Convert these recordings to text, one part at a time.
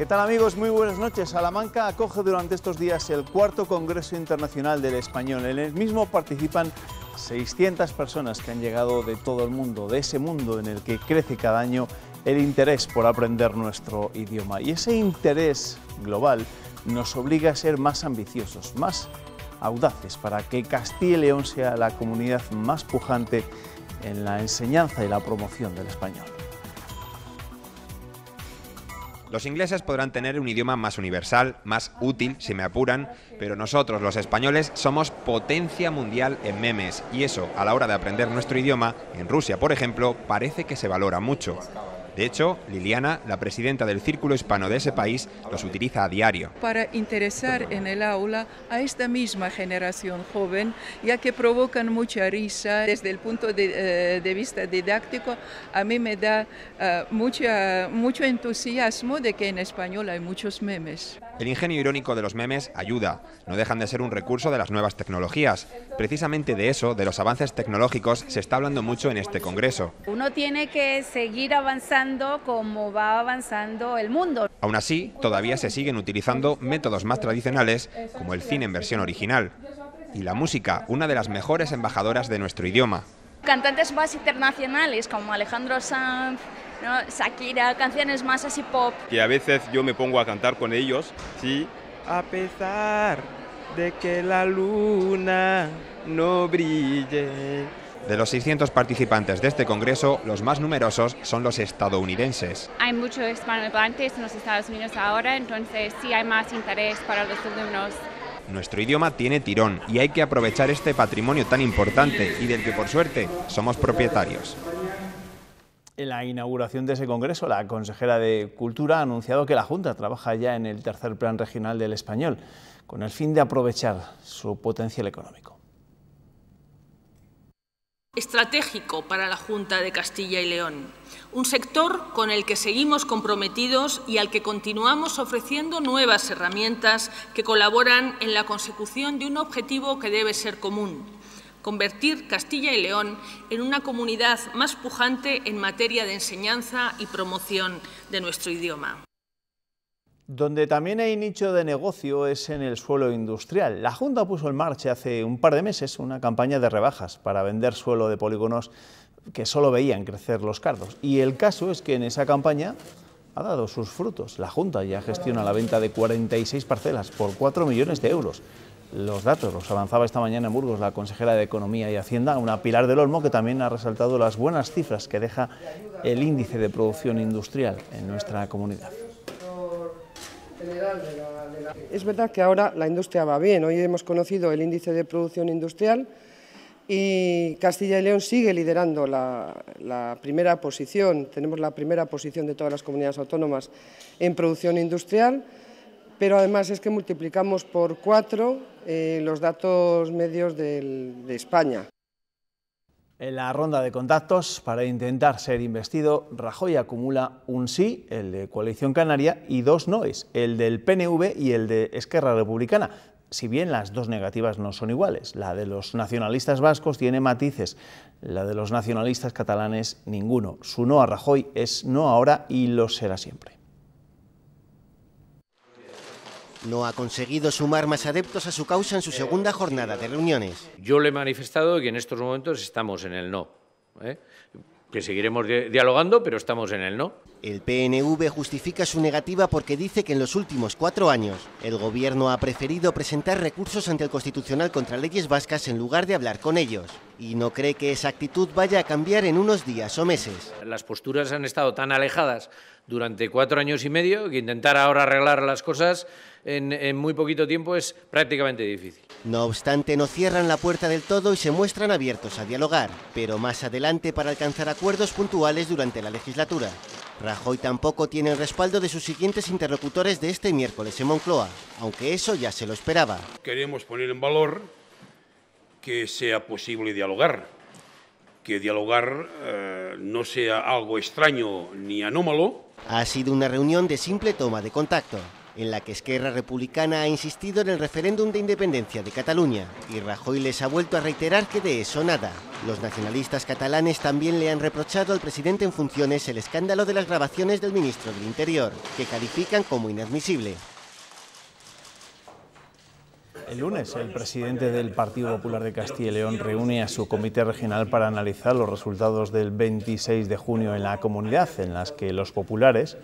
¿Qué tal amigos? Muy buenas noches. Salamanca acoge durante estos días el cuarto Congreso Internacional del Español. En el mismo participan 600 personas que han llegado de todo el mundo, de ese mundo en el que crece cada año el interés por aprender nuestro idioma. Y ese interés global nos obliga a ser más ambiciosos, más audaces, para que Castilla y León sea la comunidad más pujante en la enseñanza y la promoción del español. Los ingleses podrán tener un idioma más universal, más útil, si me apuran, pero nosotros, los españoles, somos potencia mundial en memes y eso, a la hora de aprender nuestro idioma, en Rusia, por ejemplo, parece que se valora mucho. De hecho, Liliana, la presidenta del Círculo Hispano de ese país, los utiliza a diario. Para interesar en el aula a esta misma generación joven, ya que provocan mucha risa desde el punto de, eh, vista didáctico, a mí me da eh, mucho entusiasmo de que en español hay muchos memes. El ingenio irónico de los memes ayuda, no dejan de ser un recurso de las nuevas tecnologías. Precisamente de eso, de los avances tecnológicos, se está hablando mucho en este Congreso. Uno tiene que seguir avanzando cómo va avanzando el mundo. Aún así, todavía se siguen utilizando métodos más tradicionales como el cine en versión original y la música, una de las mejores embajadoras de nuestro idioma. Cantantes más internacionales como Alejandro Sanz, Shakira, canciones más así pop. Que a veces yo me pongo a cantar con ellos, sí. A pesar de que la luna no brille, de los 600 participantes de este congreso, los más numerosos son los estadounidenses. Hay muchos hispanohablantes en los Estados Unidos ahora, entonces sí hay más interés para los alumnos. Nuestro idioma tiene tirón y hay que aprovechar este patrimonio tan importante y del que por suerte somos propietarios. En la inauguración de ese congreso, la consejera de Cultura ha anunciado que la Junta trabaja ya en el tercer plan regional del español, con el fin de aprovechar su potencial económico estratégico para la Junta de Castilla y León, un sector con el que seguimos comprometidos y al que continuamos ofreciendo nuevas herramientas que colaboran en la consecución de un objetivo que debe ser común, convertir Castilla y León en una comunidad más pujante en materia de enseñanza y promoción de nuestro idioma. Donde también hay nicho de negocio es en el suelo industrial. La Junta puso en marcha hace un par de meses una campaña de rebajas para vender suelo de polígonos que solo veían crecer los cardos. Y el caso es que en esa campaña ha dado sus frutos. La Junta ya gestiona la venta de 46 parcelas por 4 millones de euros. Los datos los avanzaba esta mañana en Burgos la consejera de Economía y Hacienda, una Pilar del Olmo, que también ha resaltado las buenas cifras que deja el índice de producción industrial en nuestra comunidad. Es verdad que ahora la industria va bien. Hoy hemos conocido el índice de producción industrial y Castilla y León sigue liderando la, primera posición, tenemos la primera posición de todas las comunidades autónomas en producción industrial, pero además es que multiplicamos por cuatro eh, los datos medios de España. En la ronda de contactos para intentar ser investido, Rajoy acumula un sí, el de Coalición Canaria, y dos noes, el del PNV y el de Esquerra Republicana. Si bien las dos negativas no son iguales, la de los nacionalistas vascos tiene matices, la de los nacionalistas catalanes ninguno. Su no a Rajoy es no ahora y lo será siempre no ha conseguido sumar más adeptos a su causa en su segunda jornada de reuniones. Yo le he manifestado que en estos momentos estamos en el no. ¿eh? que seguiremos dialogando, pero estamos en el no. El PNV justifica su negativa porque dice que en los últimos cuatro años el Gobierno ha preferido presentar recursos ante el Constitucional contra leyes vascas en lugar de hablar con ellos. Y no cree que esa actitud vaya a cambiar en unos días o meses. Las posturas han estado tan alejadas durante cuatro años y medio, que intentar ahora arreglar las cosas en, muy poquito tiempo es prácticamente difícil. No obstante, no cierran la puerta del todo y se muestran abiertos a dialogar, pero más adelante para alcanzar acuerdos puntuales durante la legislatura. Rajoy tampoco tiene el respaldo de sus siguientes interlocutores de este miércoles en Moncloa, aunque eso ya se lo esperaba. Queremos poner en valor que sea posible dialogar, que dialogar eh, no sea algo extraño ni anómalo, ha sido una reunión de simple toma de contacto, en la que Esquerra Republicana ha insistido en el referéndum de independencia de Cataluña y Rajoy les ha vuelto a reiterar que de eso nada. Los nacionalistas catalanes también le han reprochado al presidente en funciones el escándalo de las grabaciones del ministro del Interior, que califican como inadmisible. El lunes, el presidente del Partido Popular de Castilla y León reúne a su comité regional para analizar los resultados del 26 de junio en la comunidad, en las que los populares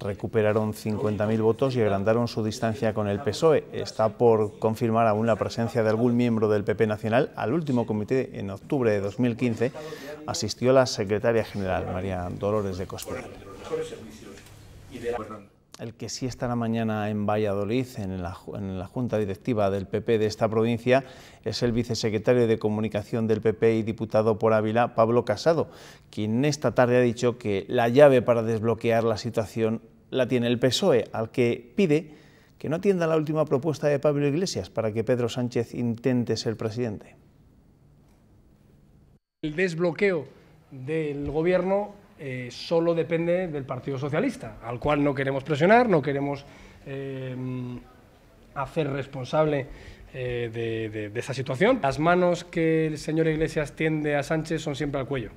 recuperaron 50.000 votos y agrandaron su distancia con el PSOE. Está por confirmar aún la presencia de algún miembro del PP Nacional. Al último comité, en octubre de 2015, asistió la secretaria general, María Dolores de Cospedal el que sí la mañana en Valladolid, en la, en la, Junta Directiva del PP de esta provincia, es el vicesecretario de Comunicación del PP y diputado por Ávila, Pablo Casado, quien esta tarde ha dicho que la llave para desbloquear la situación la tiene el PSOE, al que pide que no atienda la última propuesta de Pablo Iglesias para que Pedro Sánchez intente ser presidente. El desbloqueo del gobierno eh, solo depende del Partido Socialista, al cual no queremos presionar, no queremos eh, hacer responsable eh, de, de esa situación. Las manos que el señor Iglesias tiende a Sánchez son siempre al cuello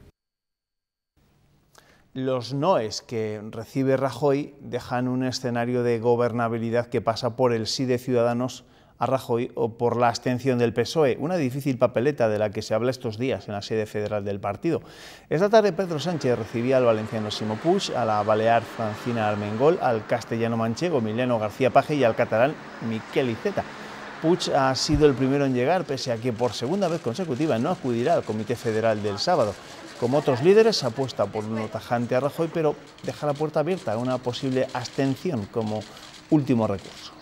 los noes que recibe Rajoy dejan un escenario de gobernabilidad que pasa por el sí de Ciudadanos a Rajoy o por la abstención del PSOE, una difícil papeleta de la que se habla estos días en la sede federal del partido. Esta tarde Pedro Sánchez recibía al valenciano Simo Puig, a la balear Francina Armengol, al castellano manchego Mileno García Paje y al catalán Miquel Iceta. Puig ha sido el primero en llegar, pese a que por segunda vez consecutiva no acudirá al Comité Federal del sábado. Como otros líderes, apuesta por un tajante a Rajoy, pero deja la puerta abierta a una posible abstención como último recurso.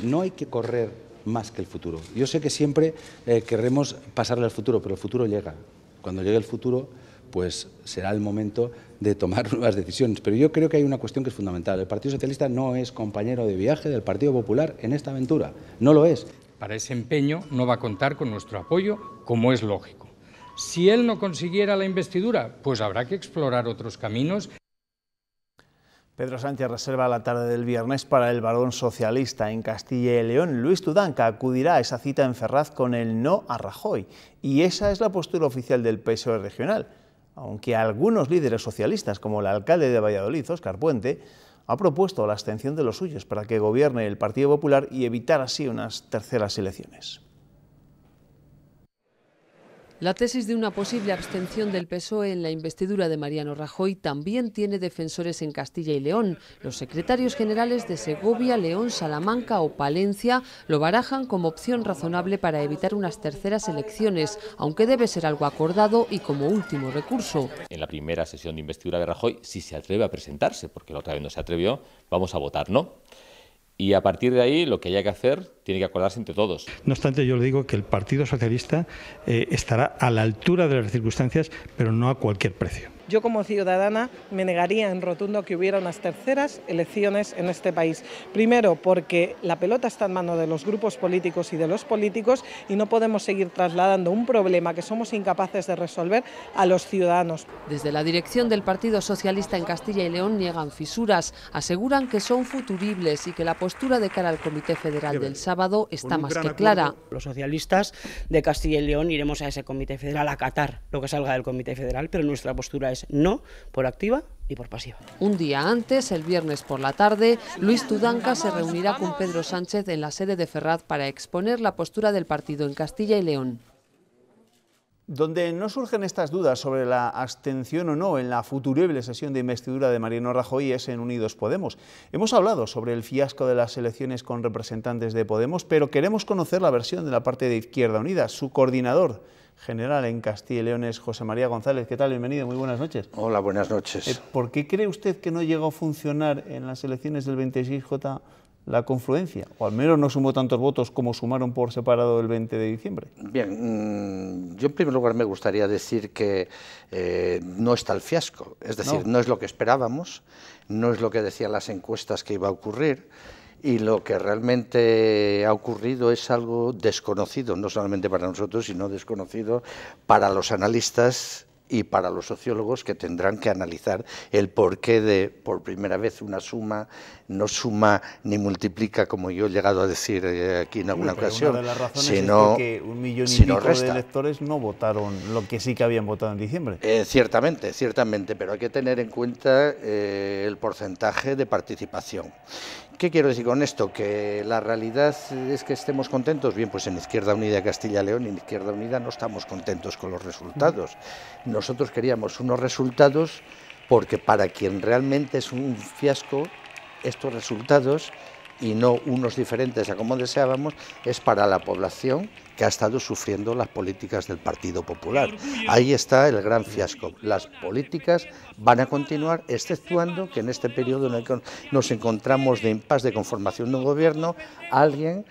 no hay que correr más que el futuro. Yo sé que siempre eh, querremos pasarle al futuro, pero el futuro llega. Cuando llegue el futuro, pues será el momento de tomar nuevas decisiones. Pero yo creo que hay una cuestión que es fundamental. El Partido Socialista no es compañero de viaje del Partido Popular en esta aventura. No lo es. Para ese empeño no va a contar con nuestro apoyo, como es lógico. Si él no consiguiera la investidura, pues habrá que explorar otros caminos Pedro Sánchez reserva la tarde del viernes para el varón socialista en Castilla y León. Luis Tudanca acudirá a esa cita en Ferraz con el no a Rajoy. Y esa es la postura oficial del PSOE regional, aunque algunos líderes socialistas, como el alcalde de Valladolid, Oscar Puente, ha propuesto la abstención de los suyos para que gobierne el Partido Popular y evitar así unas terceras elecciones. La tesis de una posible abstención del PSOE en la investidura de Mariano Rajoy también tiene defensores en Castilla y León. Los secretarios generales de Segovia, León, Salamanca o Palencia lo barajan como opción razonable para evitar unas terceras elecciones, aunque debe ser algo acordado y como último recurso. En la primera sesión de investidura de Rajoy, si se atreve a presentarse, porque la otra vez no se atrevió, vamos a votar no. Y a partir de ahí lo que haya que hacer tiene que acordarse entre todos. No obstante, yo le digo que el Partido Socialista eh, estará a la altura de las circunstancias, pero no a cualquier precio. Yo como ciudadana me negaría en rotundo que hubiera unas terceras elecciones en este país. Primero, porque la pelota está en manos de los grupos políticos y de los políticos y no podemos seguir trasladando un problema que somos incapaces de resolver a los ciudadanos. Desde la dirección del Partido Socialista en Castilla y León niegan fisuras, aseguran que son futuribles y que la postura de cara al Comité Federal del sábado está más que clara. Los socialistas de Castilla y León iremos a ese Comité Federal a acatar lo que salga del Comité Federal, pero nuestra postura es no por activa y por pasiva. Un día antes, el viernes por la tarde, Luis Tudanca se reunirá con Pedro Sánchez en la sede de Ferraz para exponer la postura del partido en Castilla y León. Donde no surgen estas dudas sobre la abstención o no en la futurible sesión de investidura de Mariano Rajoy es en Unidos Podemos. Hemos hablado sobre el fiasco de las elecciones con representantes de Podemos, pero queremos conocer la versión de la parte de Izquierda Unida, su coordinador general en Castilla y León es José María González. ¿Qué tal? Bienvenido, muy buenas noches. Hola, buenas noches. Eh, ¿Por qué cree usted que no llegó a funcionar en las elecciones del 26J la confluencia, o al menos no sumó tantos votos como sumaron por separado el 20 de diciembre. Bien, mm, yo en primer lugar me gustaría decir que eh, no está el fiasco, es decir, no. no. es lo que esperábamos, no es lo que decían las encuestas que iba a ocurrir, y lo que realmente ha ocurrido es algo desconocido, no solamente para nosotros, sino desconocido para los analistas y para los sociólogos que tendrán que analizar el porqué de, por primera vez, una suma no suma ni multiplica, como yo he llegado a decir eh, aquí en alguna ocasión, sino, que un millón y pico de electores no votaron lo que sí que habían votado en diciembre. Eh, ciertamente, ciertamente, pero hay que tener en cuenta eh, el porcentaje de participación. ¿Qué quiero decir con esto? Que la realidad es que estemos contentos. Bien, pues en Izquierda Unida Castilla León y en Izquierda Unida no estamos contentos con los resultados. Mm. Nosotros queríamos unos resultados porque para quien realmente es un fiasco, estos resultados y no unos diferentes a como deseábamos, es para la población que ha estado sufriendo las políticas del Partido Popular. Ahí está el gran fiasco. Las políticas van a continuar, exceptuando que en este periodo en el que nos encontramos de impas de conformación de un gobierno, alguien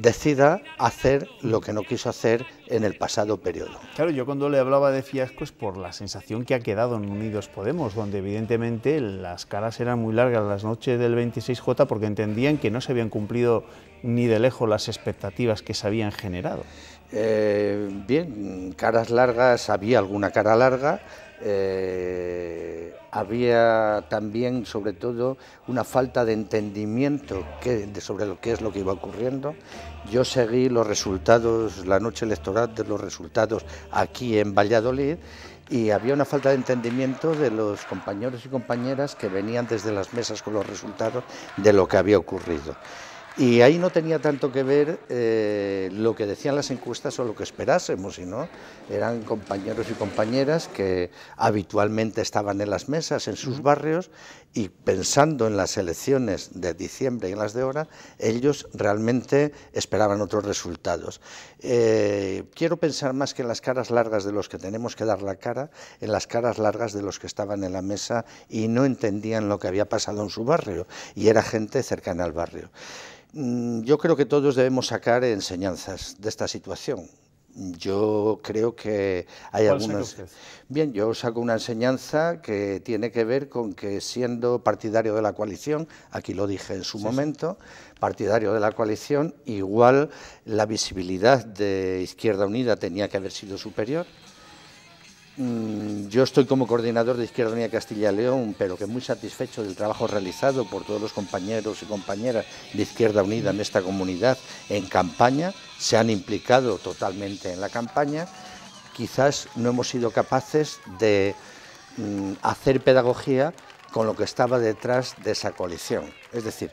decida hacer lo que no quiso hacer en el pasado periodo. Claro, yo cuando le hablaba de fiasco es por la sensación que ha quedado en Unidos Podemos, donde evidentemente las caras eran muy largas las noches del 26J porque entendían que no se habían cumplido ni de lejos las expectativas que se habían generado. Eh, bien, caras largas, había alguna cara larga, eh, había también, sobre todo, una falta de entendimiento sobre lo que es lo que iba ocurriendo. Yo seguí los resultados, la noche electoral de los resultados aquí en Valladolid y había una falta de entendimiento de los compañeros y compañeras que venían desde las mesas con los resultados de lo que había ocurrido. Y ahí no tenía tanto que ver eh, lo que decían las encuestas o lo que esperásemos, sino eran compañeros y compañeras que habitualmente estaban en las mesas, en sus barrios, y pensando en las elecciones de diciembre y en las de ahora, ellos realmente esperaban otros resultados. Eh, quiero pensar más que en las caras largas de los que tenemos que dar la cara, en las caras largas de los que estaban en la mesa y no entendían lo que había pasado en su barrio, y era gente cercana al barrio. Mm, yo creo que todos debemos sacar enseñanzas de esta situación. Yo creo que hay algunas. Bien, yo saco una enseñanza que tiene que ver con que siendo partidario de la coalición, aquí lo dije en su momento, partidario de la coalición, igual la visibilidad de Izquierda Unida tenía que haber sido superior. Mm, yo estoy como coordinador de Izquierda Unida Castilla y León, pero que muy satisfecho del trabajo realizado por todos los compañeros y compañeras de Izquierda Unida en esta comunidad en campaña, se han implicado totalmente en la campaña. Quizás no hemos sido capaces de mm, hacer pedagogía con lo que estaba detrás de esa coalición, es decir,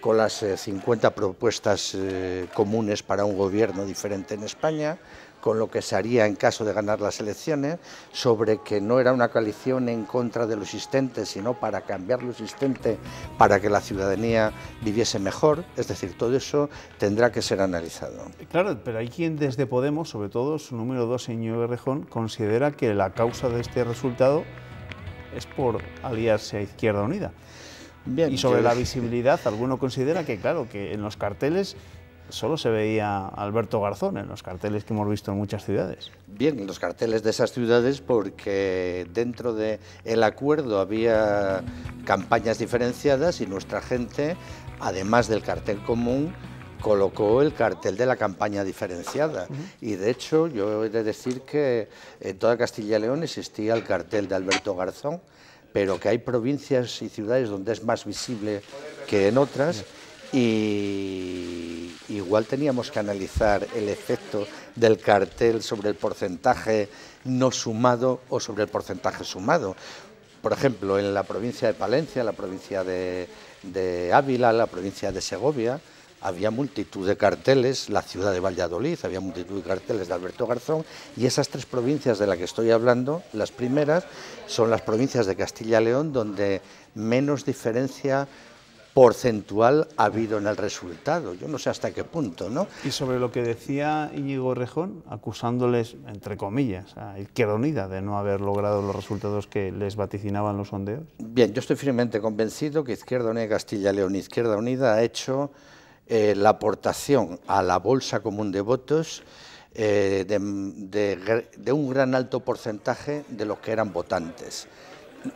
con las 50 eh, propuestas eh, comunes para un gobierno diferente en España, con lo que se haría en caso de ganar las elecciones, sobre que no era una coalición en contra de los existentes, sino para cambiar lo existente para que la ciudadanía viviese mejor. Es decir, todo eso tendrá que ser analizado. Claro, pero hay quien desde Podemos, sobre todo su número dos, señor Rejón, considera que la causa de este resultado es por aliarse a Izquierda Unida. y sobre la visibilidad, alguno considera que, claro, que en los carteles solo se veía Alberto Garzón en los carteles que hemos visto en muchas ciudades. Bien, en los carteles de esas ciudades porque dentro del el acuerdo había campañas diferenciadas y nuestra gente, además del cartel común, colocó el cartel de la campaña diferenciada. Y de hecho, yo he de decir que en toda Castilla y León existía el cartel de Alberto Garzón, pero que hay provincias y ciudades donde es más visible que en otras y igual teníamos que analizar el efecto del cartel sobre el porcentaje no sumado o sobre el porcentaje sumado. Por ejemplo, en la provincia de Palencia, la provincia de, Ávila, la provincia de Segovia, había multitud de carteles, la ciudad de Valladolid, había multitud de carteles de Alberto Garzón, y esas tres provincias de las que estoy hablando, las primeras, son las provincias de Castilla y León, donde menos diferencia porcentual ha habido en el resultado. Yo no sé hasta qué punto, ¿no? Y sobre lo que decía Íñigo Rejón, acusándoles, entre comillas, a Izquierda Unida de no haber logrado los resultados que les vaticinaban los sondeos. Bien, yo estoy firmemente convencido que Izquierda Unida, Castilla León, Izquierda Unida ha hecho eh, la aportación a la bolsa común de votos eh, de, de un gran alto porcentaje de los que eran votantes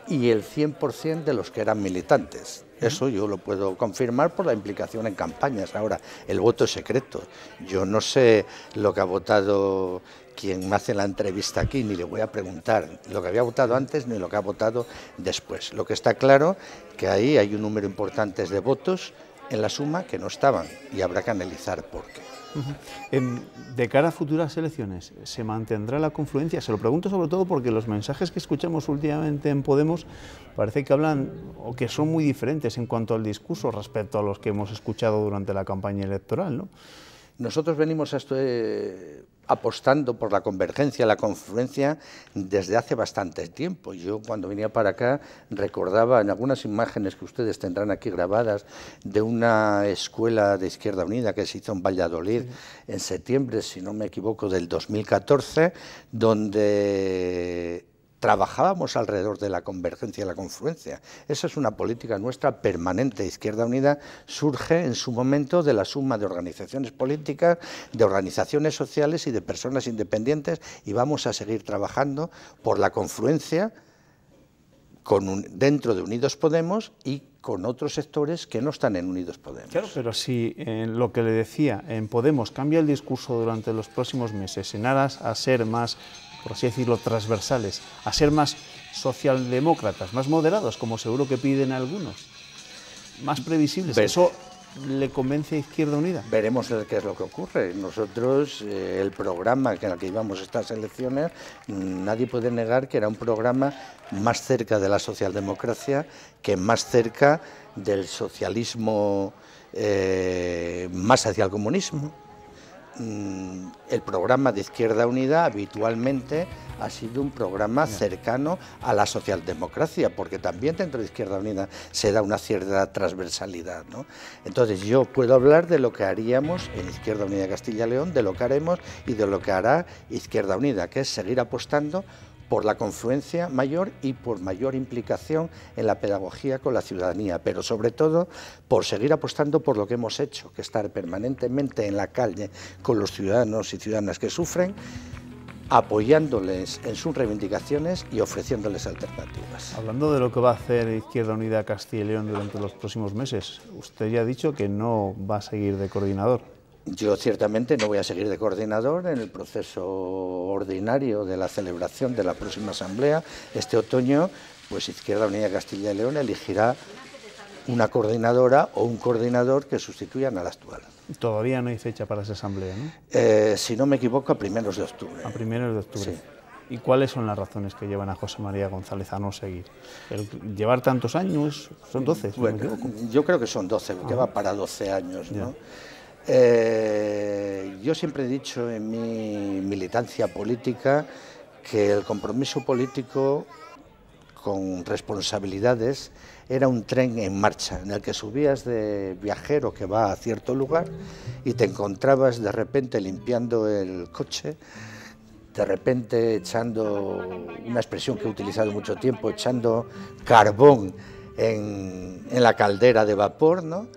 y el 100% de los que eran militantes, eso yo lo puedo confirmar por la implicación en campañas. Ahora, el voto es secreto. Yo no sé lo que ha votado quien me hace la entrevista aquí, ni le voy a preguntar lo que había votado antes ni lo que ha votado después. Lo que está claro que ahí hay un número importante de votos en la suma que no estaban y habrá que analizar por qué de cara a futuras elecciones, ¿se mantendrá la confluencia? Se lo pregunto sobre todo porque los mensajes que escuchamos últimamente en Podemos parece que hablan o que son muy diferentes en cuanto al discurso respecto a los que hemos escuchado durante la campaña electoral, ¿no? Nosotros venimos eh, apostando por la convergencia, la confluencia, desde hace bastante tiempo. Yo cuando venía para acá recordaba en algunas imágenes que ustedes tendrán aquí grabadas de una escuela de Izquierda Unida que se hizo en Valladolid en septiembre, si no me equivoco, del 2014, donde trabajábamos alrededor de la convergencia y la confluencia. Esa es una política nuestra permanente. Izquierda Unida surge en su momento de la suma de organizaciones políticas, de organizaciones sociales y de personas independientes y vamos a seguir trabajando por la confluencia dentro de Unidos Podemos y con otros sectores que no están en Unidos Podemos. Claro, pero si en eh, lo que le decía en Podemos cambia el discurso durante los próximos meses en aras a ser más por así decirlo, transversales, a ser más socialdemócratas, más moderados, como seguro que piden algunos, más previsibles. ¿Eso le convence a Izquierda Unida? Veremos qué es lo que ocurre. Nosotros, eh, el programa en el que llevamos estas elecciones, mm, nadie puede negar que era un programa más cerca de la socialdemocracia que más cerca del socialismo eh, más hacia el comunismo Mm, el programa de Izquierda Unida habitualmente ha sido un programa cercano a la socialdemocracia, porque también dentro de Izquierda Unida se da una cierta transversalidad. ¿no? Entonces yo puedo hablar de lo que haríamos en Izquierda Unida Castilla León, de lo que haremos y de lo que hará Izquierda Unida, que es seguir apostando por la confluencia mayor y por mayor implicación en la pedagogía con la ciudadanía, pero sobre todo por seguir apostando por lo que hemos hecho, que estar permanentemente en la calle con los ciudadanos y ciudadanas que sufren, apoyándoles en sus reivindicaciones y ofreciéndoles alternativas. Hablando de lo que va a hacer Izquierda Unida Castilla y León durante los próximos meses, usted ya ha dicho que no va a seguir de coordinador. Yo ciertamente no voy a seguir de coordinador en el proceso ordinario de la celebración de la próxima asamblea. Este otoño, pues Izquierda Unida Castilla y León elegirá una coordinadora o un coordinador que sustituyan a al actual. Todavía no hay fecha para esa asamblea, ¿no? Eh, si no me equivoco, a primeros de octubre. A primeros de octubre. Sí. ¿Y cuáles son las razones que llevan a José María González a no seguir? llevar tantos años, son 12. Bueno, yo creo que son 12, porque va para 12 años. ¿no? Eh, yo siempre he dicho en mi militancia política que el compromiso político con responsabilidades era un tren en marcha en el que subías de viajero que va a cierto lugar y te encontrabas de repente limpiando el coche, de repente echando, una expresión que he utilizado mucho tiempo, echando carbón en, en la caldera de vapor, ¿no?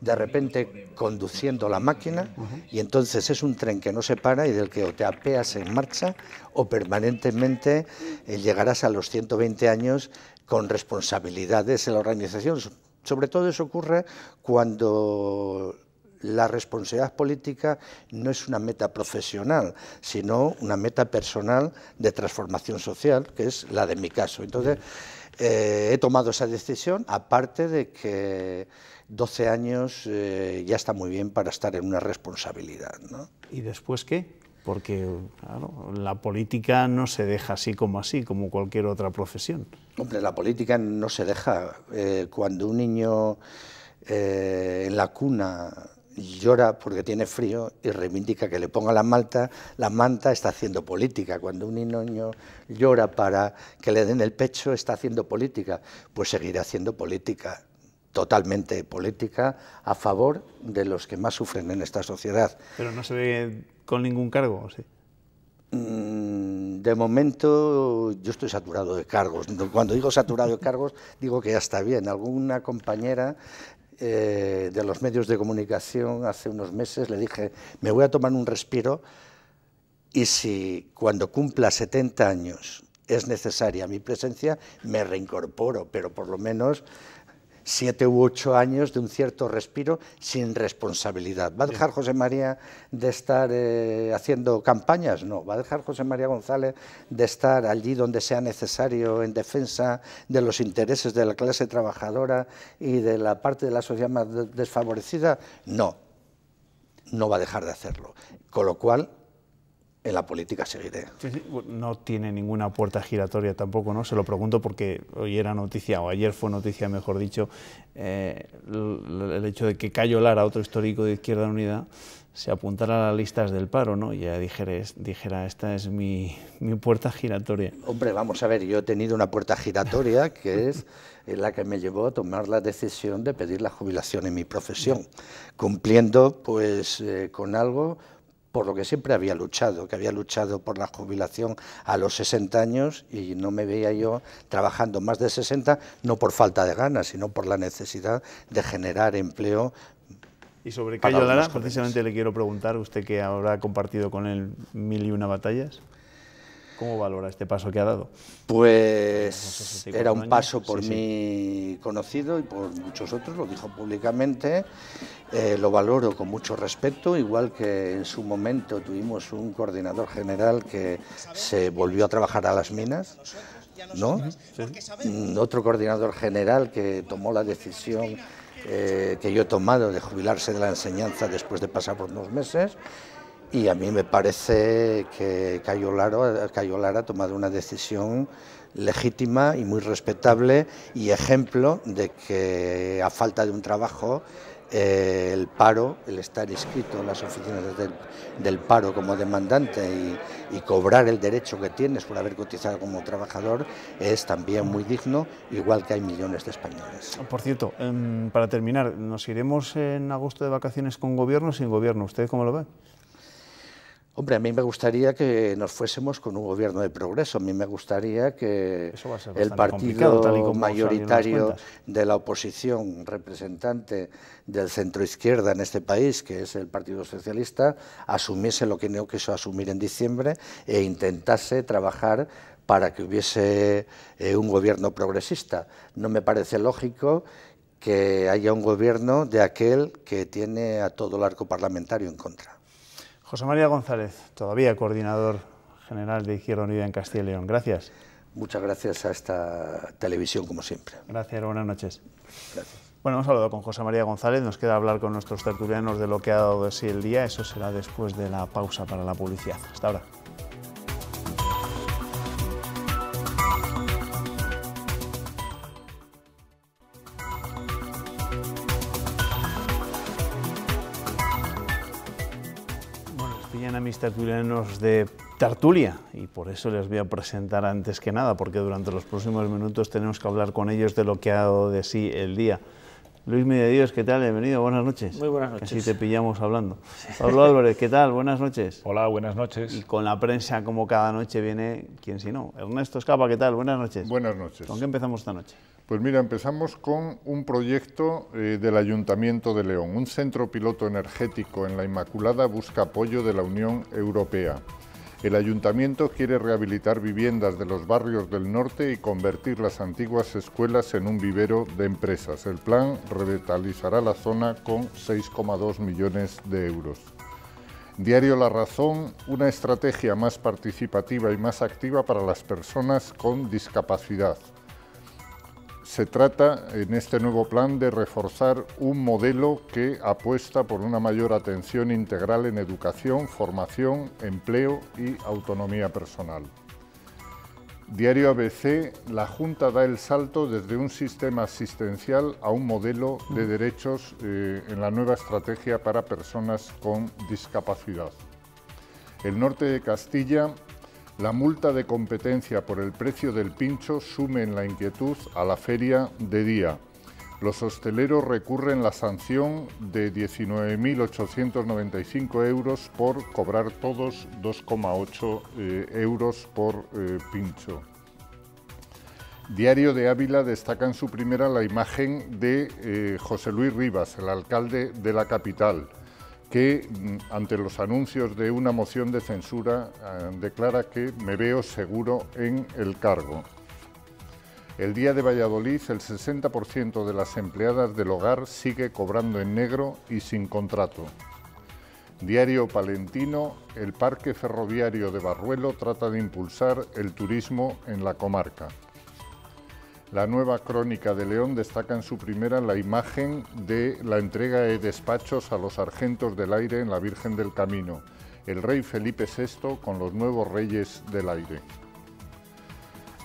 de repente conduciendo la máquina y entonces es un tren que no se para y del que o te apeas en marcha o permanentemente eh, llegarás a los 120 años con responsabilidades en la organización. Sobre todo eso ocurre cuando la responsabilidad política no es una meta profesional, sino una meta personal de transformación social, que es la de mi caso. Entonces, eh, he tomado esa decisión, aparte de que 12 años eh, ya está muy bien para estar en una responsabilidad. ¿no? ¿Y después qué? Porque claro, la política no se deja así como así, como cualquier otra profesión. Hombre, la política no se deja. Eh, cuando un niño eh, en la cuna llora porque tiene frío y reivindica que le ponga la manta, la manta está haciendo política. Cuando un niño llora para que le den el pecho, está haciendo política. Pues seguirá haciendo política totalmente política a favor de los que más sufren en esta sociedad. Pero no se ve con ningún cargo, mm, De momento yo estoy saturado de cargos. Cuando digo saturado de cargos, digo que ya está bien. Alguna compañera eh, de los medios de comunicación hace unos meses le dije, me voy a tomar un respiro y si cuando cumpla 70 años es necesaria mi presencia, me reincorporo, pero por lo menos siete u ocho años de un cierto respiro sin responsabilidad. ¿Va a dejar José María de estar eh, haciendo campañas? No. ¿Va a dejar José María González de estar allí donde sea necesario en defensa de los intereses de la clase trabajadora y de la parte de la sociedad más desfavorecida? No. No va a dejar de hacerlo. Con lo cual, en la política seguiré. No tiene ninguna puerta giratoria tampoco, ¿no? Se lo pregunto porque hoy era noticia, o ayer fue noticia, mejor dicho, eh, el, hecho de que Cayo Lara, otro histórico de Izquierda Unida, se apuntara a las listas del paro, ¿no? Y ya dijera, esta es mi, puerta giratoria. Hombre, vamos a ver, yo he tenido una puerta giratoria que es la que me llevó a tomar la decisión de pedir la jubilación en mi profesión, cumpliendo pues eh, con algo por lo que siempre había luchado, que había luchado por la jubilación a los 60 años y no me veía yo trabajando más de 60, no por falta de ganas, sino por la necesidad de generar empleo y sobre Cayo precisamente le quiero preguntar, usted que habrá compartido con él mil y una batallas. ¿Cómo valora este paso que ha dado? Pues era un paso por mí conocido y por muchos otros, lo dijo públicamente, eh, lo valoro con mucho respeto, igual que en su momento tuvimos un coordinador general que se volvió a trabajar a las minas, ¿no? Mm, otro coordinador general que tomó la decisión eh, que yo he tomado de jubilarse de la enseñanza después de pasar por unos meses y a mí me parece que Cayo Lara, ha tomado una decisión legítima y muy respetable y ejemplo de que a falta de un trabajo eh, el paro, el estar inscrito en las oficinas del, paro como demandante y, y, cobrar el derecho que tienes por haber cotizado como trabajador es también muy digno, igual que hay millones de españoles. Por cierto, em, para terminar, ¿nos iremos en agosto de vacaciones con gobierno o sin gobierno? ¿Usted cómo lo ve? Hombre, a mí me gustaría que nos fuésemos con un gobierno de progreso. A mí me gustaría que el partido mayoritario de la oposición, representante del centro izquierda en este país, que es el Partido Socialista, asumiese lo que no quiso asumir en diciembre e intentase trabajar para que hubiese eh, un gobierno progresista. No me parece lógico que haya un gobierno de aquel que tiene a todo el arco parlamentario en contra. José María González, todavía coordinador general de Izquierda Unida en Castilla y León. Gracias. Muchas gracias a esta televisión, como siempre. Gracias, buenas noches. Gracias. Bueno, hemos hablado con José María González, nos queda hablar con nuestros tertulianos de lo que ha dado de sí el día, eso será después de la pausa para la publicidad. Hasta ahora. mis de Tartulia y por eso les voy a presentar antes que nada, porque durante los próximos minutos tenemos que hablar con ellos de lo que ha dado de sí el día. Luis Mediadíos, ¿qué tal? Bienvenido, buenas noches. Muy buenas noches. Así te pillamos hablando. Pablo Álvarez, ¿qué tal? Buenas noches. Hola, buenas noches. Y con la prensa, como cada noche viene, ¿quién si no? Ernesto Escapa, ¿qué tal? Buenas noches. Buenas noches. ¿Con qué empezamos esta noche? Pues mira, empezamos con un proyecto eh, del Ayuntamiento de León. Un centro piloto energético en la Inmaculada busca apoyo de la Unión Europea. El ayuntamiento quiere rehabilitar viviendas de los barrios del norte y convertir las antiguas escuelas en un vivero de empresas. El plan revitalizará la zona con 6,2 millones de euros. Diario La Razón, una estrategia más participativa y más activa para las personas con discapacidad. Se trata en este nuevo plan de reforzar un modelo que apuesta por una mayor atención integral en educación, formación, empleo y autonomía personal. Diario ABC, la Junta da el salto desde un sistema asistencial a un modelo de mm. derechos eh, en la nueva estrategia para personas con discapacidad. El norte de Castilla la multa de competencia por el precio del pincho sume en la inquietud a la feria de día. Los hosteleros recurren la sanción de 19.895 euros por cobrar todos 2,8 eh, euros por eh, pincho. Diario de Ávila destaca en su primera la imagen de eh, José Luis Rivas, el alcalde de la capital que mm, ante los anuncios de una moción de censura ah, declara que me veo seguro en el cargo. El día de Valladolid, el 60% de las empleadas del hogar sigue cobrando en negro y sin contrato. Diario Palentino, el parque ferroviario de Barruelo trata de impulsar el turismo en la comarca. La nueva crónica de León destaca en su primera la imagen de la entrega de despachos a los sargentos del aire en la Virgen del Camino, el rey Felipe VI con los nuevos reyes del aire.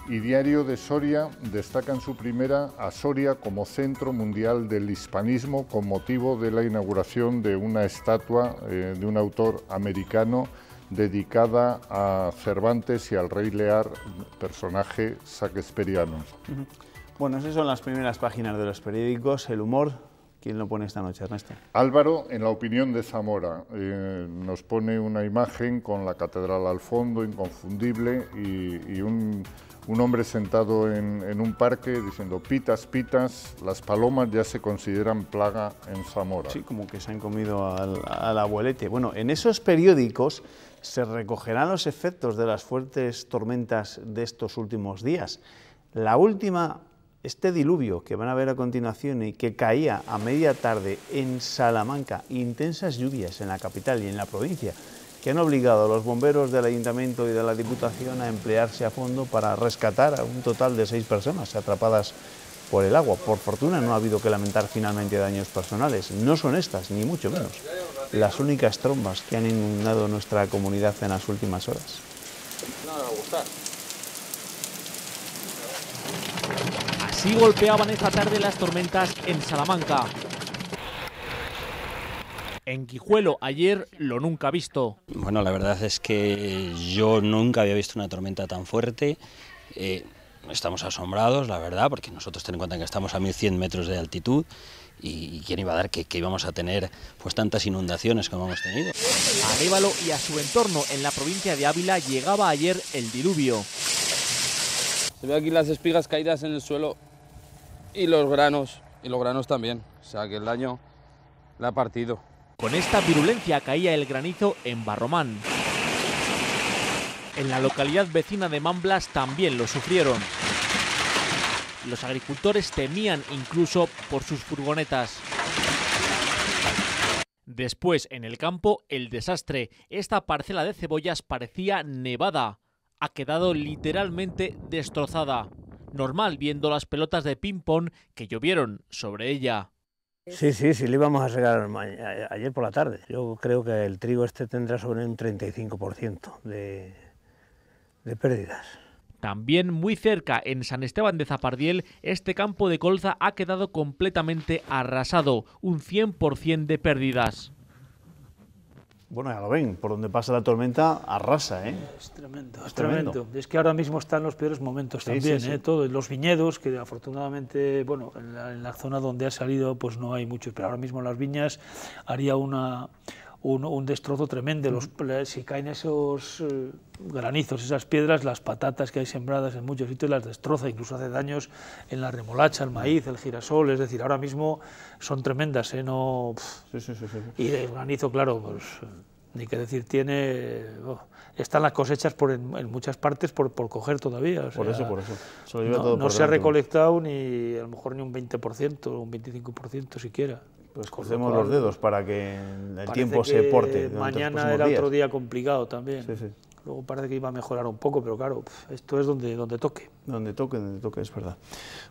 Y Diario de Soria destaca en su primera a Soria como centro mundial del hispanismo con motivo de la inauguración de una estatua eh, de un autor americano dedicada a Cervantes y al rey Lear, personaje saquesperiano. Bueno, esas son las primeras páginas de los periódicos, el humor. ¿Quién lo pone esta noche, Ernesto? Álvaro, en la opinión de Zamora, eh, nos pone una imagen con la catedral al fondo, inconfundible, y, un, hombre sentado en, un parque diciendo, pitas, pitas, las palomas ya se consideran plaga en Zamora. Sí, como que se han comido al, al abuelete. Bueno, en esos periódicos se recogerán los efectos de las fuertes tormentas de estos últimos días. La última, este diluvio que van a ver a continuación y que caía a media tarde en Salamanca, intensas lluvias en la capital y en la provincia, que han obligado a los bomberos del ayuntamiento y de la diputación a emplearse a fondo para rescatar a un total de seis personas atrapadas por el agua. Por fortuna no ha habido que lamentar finalmente daños personales. No son estas, ni mucho menos, las únicas trombas que han inundado nuestra comunidad en las últimas horas. Así golpeaban esta tarde las tormentas en Salamanca. En Quijuelo ayer lo nunca visto. Bueno, la verdad es que yo nunca había visto una tormenta tan fuerte. Eh, estamos asombrados, la verdad, porque nosotros tenemos en cuenta que estamos a 1100 metros de altitud y, quién iba a dar que, íbamos a tener pues tantas inundaciones como hemos tenido. A Arévalo y a su entorno en la provincia de Ávila llegaba ayer el diluvio. Se ve aquí las espigas caídas en el suelo y los granos, y los granos también, o sea que el daño la ha partido. Con esta virulencia caía el granizo en Barromán. En la localidad vecina de Mamblas también lo sufrieron. Los agricultores temían incluso por sus furgonetas. Después, en el campo, el desastre. Esta parcela de cebollas parecía nevada. Ha quedado literalmente destrozada. Normal viendo las pelotas de ping-pong que llovieron sobre ella. Sí, sí, sí, le íbamos a regar ayer por la tarde. Yo creo que el trigo este tendrá sobre un 35% de, de pérdidas. También muy cerca, en San Esteban de Zapardiel, este campo de colza ha quedado completamente arrasado, un 100% de pérdidas. Bueno, ya lo ven, por donde pasa la tormenta arrasa, ¿eh? Es tremendo, es tremendo. Es que ahora mismo están los peores momentos también, ¿eh? Todos los viñedos, que afortunadamente, bueno, en la, zona donde ha salido pues no hay muchos, pero ahora mismo las viñas haría una, un, destrozo tremendo. Los, si caen esos eh, granizos, esas piedras, las patatas que hay sembradas en muchos sitios las destroza, incluso hace daños en la remolacha, el maíz, el girasol. Es decir, ahora mismo son tremendas, ¿eh? No, Y el granizo, claro, pues eh, ni que decir tiene. Oh, están las cosechas por en, muchas partes por, por coger todavía. por eso, por eso. no, se ha recolectado ni a lo mejor ni un 20%, un 25% siquiera. Pues cortemos los dedos para que el tiempo se porte. Mañana era otro día complicado también. Luego parece que iba a mejorar un poco, pero claro, esto es donde, donde toque. Donde toque, donde toque, es verdad.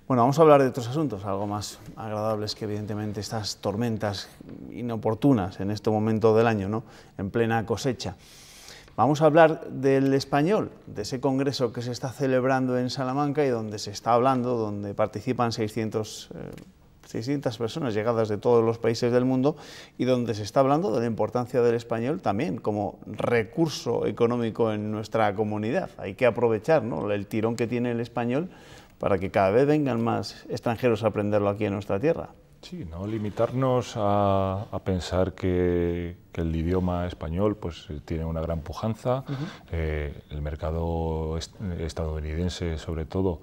Bueno, vamos a hablar de otros asuntos, algo más agradable agradables que evidentemente estas tormentas inoportunas en este momento del año, ¿no? en plena cosecha. Vamos a hablar del español, de ese congreso que se está celebrando en Salamanca y donde se está hablando, donde participan 600... 600 personas llegadas de todos los países del mundo y donde se está hablando de la importancia del español también como recurso económico en nuestra comunidad. Hay que aprovechar el tirón que tiene el español para que cada vez vengan más extranjeros a aprenderlo aquí en nuestra tierra. Sí, no limitarnos a, pensar que, el idioma español pues, eh, tiene una gran pujanza, eh, el mercado estadounidense sobre todo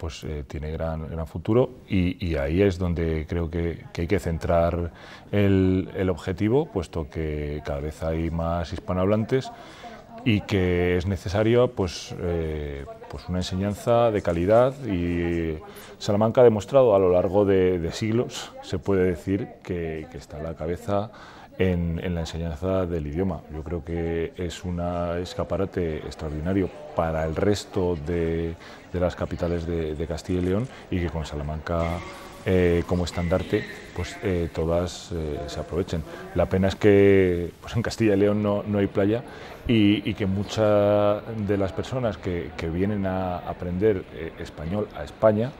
pues eh, tiene gran, futuro y, ahí es donde creo que, hay que centrar el, objetivo, puesto que cada vez hay más hispanohablantes y que es necesario pues, eh, pues una enseñanza de calidad y Salamanca ha demostrado a lo largo de, siglos, se puede decir, que, que está a la cabeza en, la enseñanza del idioma. Yo creo que es un escaparate extraordinario para el resto de, las capitales de, Castilla y León y que con Salamanca eh, como estandarte pues eh, todas eh, se aprovechen. La pena es que pues en Castilla y León no, hay playa y, que muchas de las personas que vienen a aprender español a España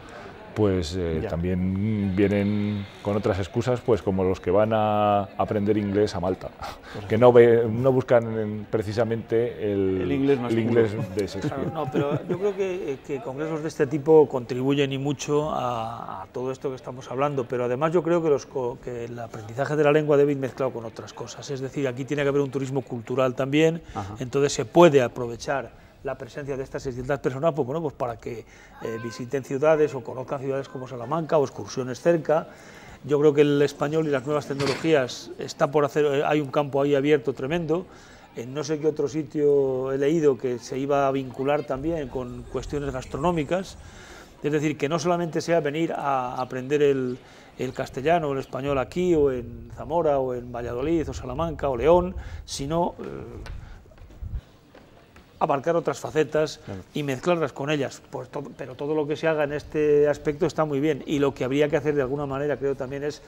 pues eh, también vienen con otras excusas, pues como los que van a aprender inglés a Malta, que no, no buscan precisamente el, el inglés, el inglés de ese no, pero yo creo eh, que, congresos de este tipo contribuyen y mucho a, todo esto que estamos hablando, pero además yo creo que, el aprendizaje de la lengua debe ir mezclado con otras cosas, es decir, aquí tiene que haber un turismo cultural también, entonces se puede aprovechar la presencia de estas 600 personas, pues bueno, pues para que eh, visiten ciudades o conozcan ciudades como Salamanca o excursiones cerca. Yo creo que el español y las nuevas tecnologías está por hacer, eh, hay un campo ahí abierto tremendo. En no sé qué otro sitio he leído que se iba a vincular también con cuestiones gastronómicas. Es decir, que no solamente sea venir a aprender el, castellano o el español aquí, o en Zamora, o en Valladolid, o Salamanca, o León, sino eh, abarcar otras facetas y mezclarlas con ellas. pero todo lo que se haga en este aspecto está muy bien y lo que habría que hacer de alguna manera creo también es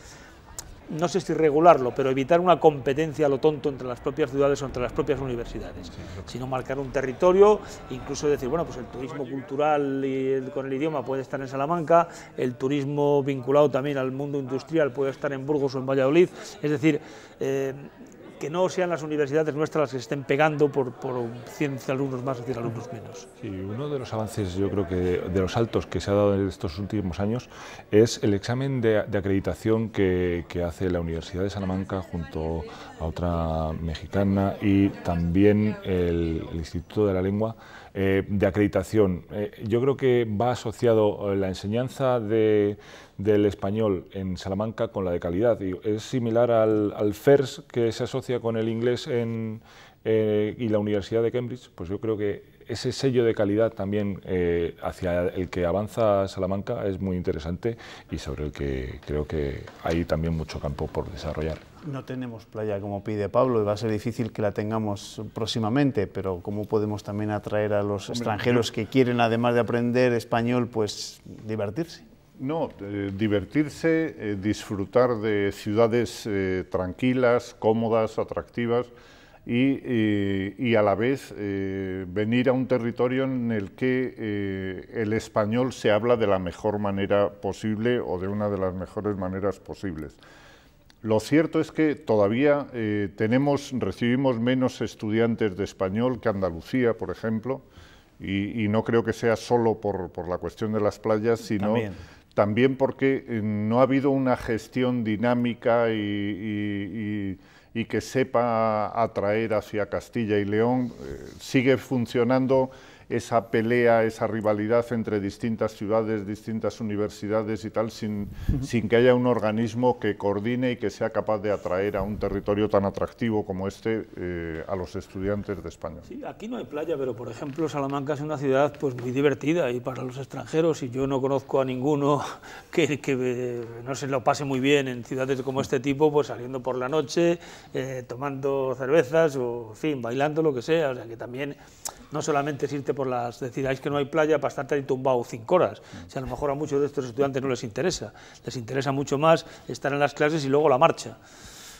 no sé si regularlo, pero evitar una competencia a lo tonto entre las propias ciudades o entre las propias universidades, sino marcar un territorio, incluso decir, bueno, pues el turismo cultural y con el idioma puede estar en Salamanca, el turismo vinculado también al mundo industrial puede estar en Burgos o en Valladolid, es decir, eh, que no sean las universidades nuestras las que estén pegando por, por 100 alumnos más o 100 alumnos menos. y uno de los avances, yo creo que de los altos que se ha dado en estos últimos años es el examen de, acreditación que, hace la Universidad de Salamanca junto a otra mexicana y también el Instituto de la Lengua eh, de acreditación. Eh, yo creo que va asociado eh, la enseñanza de, del español en Salamanca con la de calidad. es similar al, al FERS que se asocia con el inglés en, y la Universidad de Cambridge, pues yo creo que ese sello de calidad también eh, hacia el que avanza Salamanca es muy interesante y sobre el que creo que hay también mucho campo por desarrollar. No tenemos playa como pide Pablo y va a ser difícil que la tengamos próximamente, pero ¿cómo podemos también atraer a los extranjeros que quieren, además de aprender español, pues divertirse? No, eh, divertirse, eh, disfrutar de ciudades tranquilas, cómodas, atractivas. Eh, y, a la vez eh, venir a un territorio en el que eh, el español se habla de la mejor manera posible o de una de las mejores maneras posibles. Lo cierto es que todavía tenemos, recibimos menos estudiantes de español que Andalucía, por ejemplo, y, no creo que sea solo por, la cuestión de las playas, sino... También porque no ha habido una gestión dinámica y, y que sepa atraer hacia Castilla y León, eh, sigue funcionando esa pelea, esa rivalidad entre distintas ciudades, distintas universidades y tal, sin, sin que haya un organismo que coordine y que sea capaz de atraer a un territorio tan atractivo como este eh, a los estudiantes de España. Sí, aquí no hay playa, pero por ejemplo Salamanca es una ciudad pues muy divertida y para los extranjeros, y yo no conozco a ninguno que, que eh, no se lo pase muy bien en ciudades como este tipo, pues saliendo por la noche, eh, tomando cervezas o, en fin, bailando lo que sea, o sea que también no solamente es irte por por las que no hay playa para estar ahí tumbado cinco horas. O mm. sea, a lo mejor a muchos de estos estudiantes no les interesa. Les interesa mucho más estar en las clases y luego la marcha.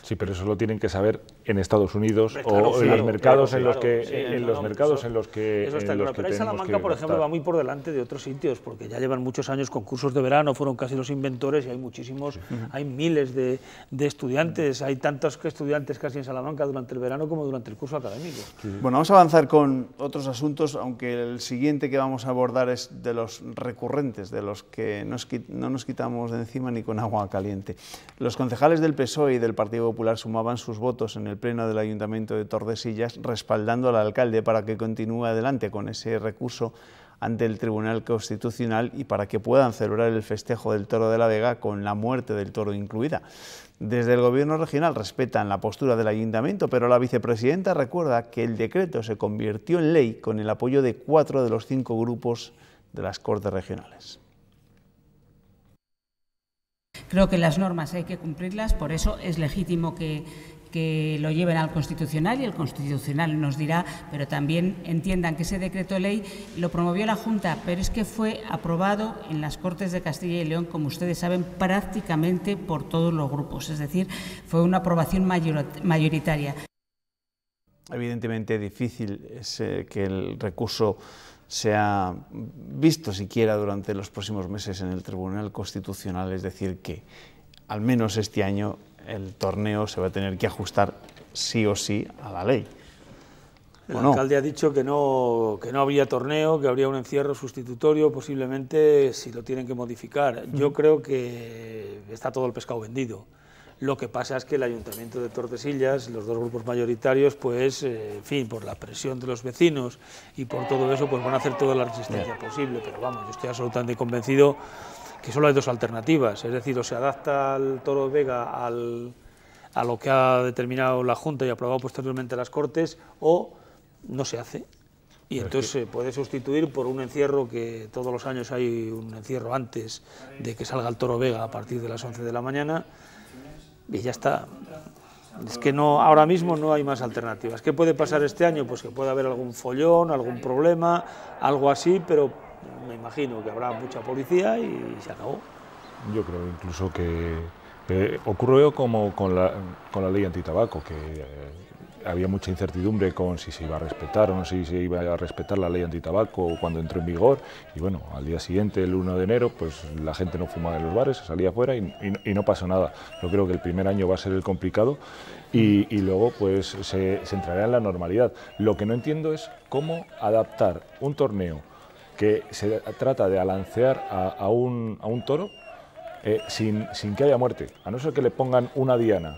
Sí, pero eso lo tienen que saber en Estados Unidos o en los mercados en los que en los mercados eso, en los que está en claro. Pero Salamanca, por ejemplo, va muy por delante de otros sitios porque ya llevan muchos años con cursos de verano, fueron casi los inventores y hay muchísimos, hay miles de, estudiantes, hay tantos estudiantes casi en Salamanca durante el verano como durante el curso académico. Bueno, vamos a avanzar con otros asuntos, aunque el siguiente que vamos a abordar es de los recurrentes, de los que no nos quitamos de encima ni con agua caliente. Los concejales del PSOE y del Partido Popular sumaban sus votos en el Pleno del Ayuntamiento de Tordesillas, respaldando al alcalde para que continúe adelante con ese recurso ante el Tribunal Constitucional y para que puedan celebrar el festejo del toro de la Vega con la muerte del toro incluida. Desde el Gobierno regional respetan la postura del Ayuntamiento, pero la vicepresidenta recuerda que el decreto se convirtió en ley con el apoyo de cuatro de los cinco grupos de las Cortes regionales. Creo que las normas hay que cumplirlas, por eso es legítimo que, lo lleven al Constitucional y el Constitucional nos dirá, pero también entiendan que ese decreto ley lo promovió la Junta, pero es que fue aprobado en las Cortes de Castilla y León, como ustedes saben, prácticamente por todos los grupos, es decir, fue una aprobación mayoritaria. Evidentemente difícil es eh, que el recurso se ha visto siquiera durante los próximos meses en el Tribunal Constitucional, es decir, que al menos este año el torneo se va a tener que ajustar sí o sí a la ley. El alcalde ha dicho que no, que no habría torneo, que habría un encierro sustitutorio, posiblemente si lo tienen que modificar. Yo creo que está todo el pescado vendido. Lo que pasa es que el Ayuntamiento de Tordesillas, los dos grupos mayoritarios, pues, eh, en fin, por la presión de los vecinos y por todo eso, pues van a hacer toda la resistencia posible. Pero vamos, yo estoy absolutamente convencido que solo hay dos alternativas. Es decir, o se adapta el Toro Vega al, a lo que ha determinado la Junta y aprobado posteriormente las Cortes, o no se hace. Y entonces se puede sustituir por un encierro que todos los años hay un encierro antes de que salga el Toro Vega a partir de las 11 de la mañana y ya está. Es que no, ahora mismo no hay más alternativas. ¿Qué puede pasar este año? Pues que puede haber algún follón, algún problema, algo así, pero me imagino que habrá mucha policía y se acabó. Yo creo incluso que ocurre como con la, con la ley antitabaco, que eh, había mucha incertidumbre con si se iba a respetar o no si se iba a respetar la ley antitabaco cuando entró en vigor. Y bueno, al día siguiente, el 1 de enero, pues la gente no fumaba en los bares, salía afuera y, no pasó nada. Yo creo que el primer año va a ser el complicado y, luego pues se, entrará en la normalidad. Lo que no entiendo es cómo adaptar un torneo que se trata de alancear a, un, a un, toro eh, sin, sin que haya muerte, a no ser que le pongan una diana